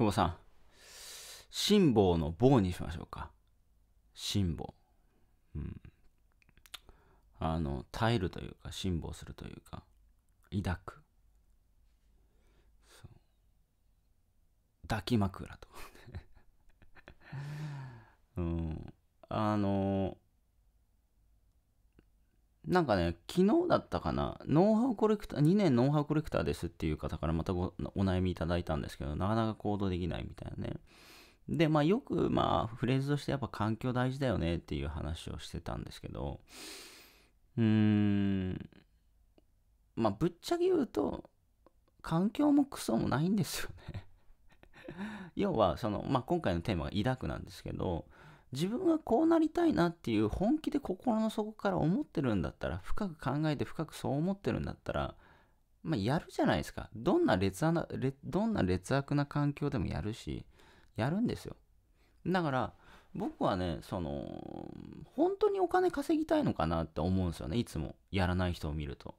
久保さん。辛抱の棒にしましょうか。辛抱。うん。あの、耐えるというか、辛抱するというか、抱く。抱き枕と うん。あのーなんかね、昨日だったかな、ノウハウコレクター、2年ノウハウコレクターですっていう方からまたお悩みいただいたんですけど、なかなか行動できないみたいなね。で、まあよく、まあフレーズとしてやっぱ環境大事だよねっていう話をしてたんですけど、うーん、まあぶっちゃけ言うと、環境もクソもないんですよね 要は、その、まあ今回のテーマが抱くなんですけど、自分がこうなりたいなっていう本気で心の底から思ってるんだったら深く考えて深くそう思ってるんだったらまあ、やるじゃないですかどんな劣などんな劣悪な環境でもやるしやるんですよだから僕はねその本当にお金稼ぎたいのかなって思うんですよねいつもやらない人を見ると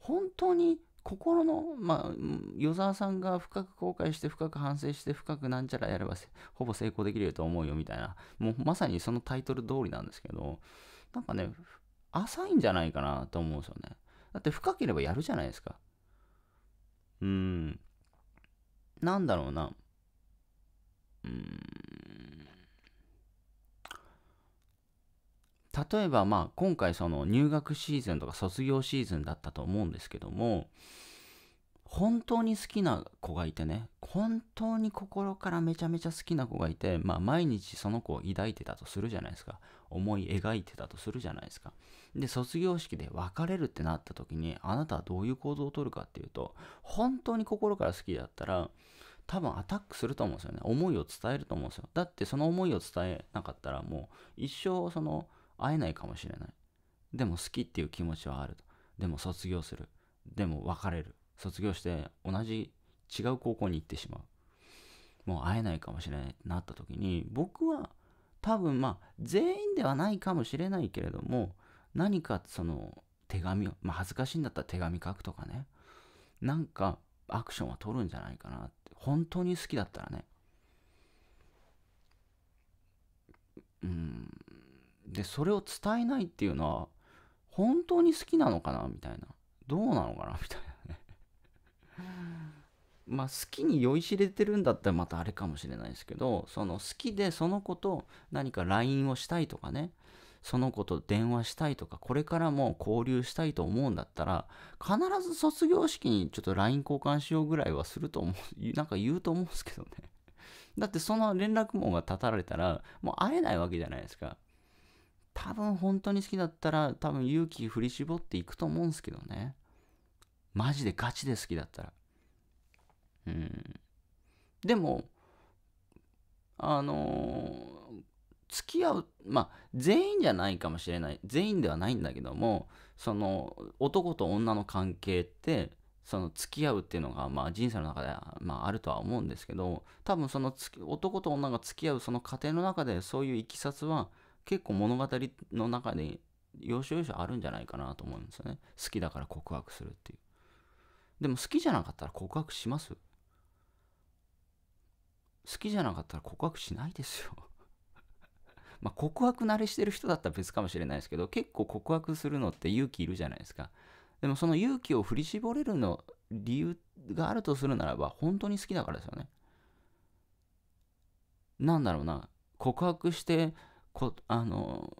本当に心の、まあ、与沢さんが深く後悔して、深く反省して、深くなんちゃらやれば、ほぼ成功できると思うよみたいな、もうまさにそのタイトル通りなんですけど、なんかね、浅いんじゃないかなと思うんですよね。だって深ければやるじゃないですか。うん。なんだろうな。例えばまあ今回その入学シーズンとか卒業シーズンだったと思うんですけども本当に好きな子がいてね本当に心からめちゃめちゃ好きな子がいて、まあ、毎日その子を抱いてたとするじゃないですか思い描いてたとするじゃないですかで卒業式で別れるってなった時にあなたはどういう行動をとるかっていうと本当に心から好きだったら多分アタックすると思うんですよね思いを伝えると思うんですよだってその思いを伝えなかったらもう一生その会えないかもしれない。でも好きっていう気持ちはあると。でも卒業する。でも別れる。卒業して同じ違う高校に行ってしまう。もう会えないかもしれないってなった時に、僕は多分まあ全員ではないかもしれないけれども、何かその手紙を、まあ恥ずかしいんだったら手紙書くとかね。なんかアクションは取るんじゃないかなって。本当に好きだったらね。でそれを伝えないっていうのは本当に好きなのかなみたいなどうなのかなみたいなねまあ好きに酔いしれてるんだったらまたあれかもしれないですけどその好きでその子と何か LINE をしたいとかねその子と電話したいとかこれからも交流したいと思うんだったら必ず卒業式にちょっと LINE 交換しようぐらいはすると思う なんか言うと思うんですけどねだってその連絡網が断たれたらもう会えないわけじゃないですか多分本当に好きだったら多分勇気振り絞っていくと思うんですけどねマジでガチで好きだったらうんでもあのー、付き合うまあ全員じゃないかもしれない全員ではないんだけどもその男と女の関係ってその付き合うっていうのが、まあ、人生の中で、まあ、あるとは思うんですけど多分その男と女が付き合うその過程の中でそういういきさつは結構物語の中で要所要所あるんじゃないかなと思うんですよね好きだから告白するっていうでも好きじゃなかったら告白します好きじゃなかったら告白しないですよ まあ告白慣れしてる人だったら別かもしれないですけど結構告白するのって勇気いるじゃないですかでもその勇気を振り絞れるの理由があるとするならば本当に好きだからですよねなんだろうな告白してこあの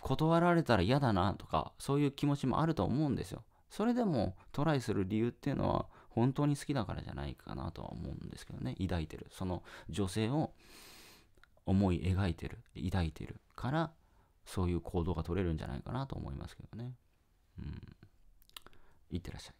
断られたら嫌だなとかそういう気持ちもあると思うんですよそれでもトライする理由っていうのは本当に好きだからじゃないかなとは思うんですけどね抱いてるその女性を思い描いてる抱いてるからそういう行動が取れるんじゃないかなと思いますけどねうんいってらっしゃい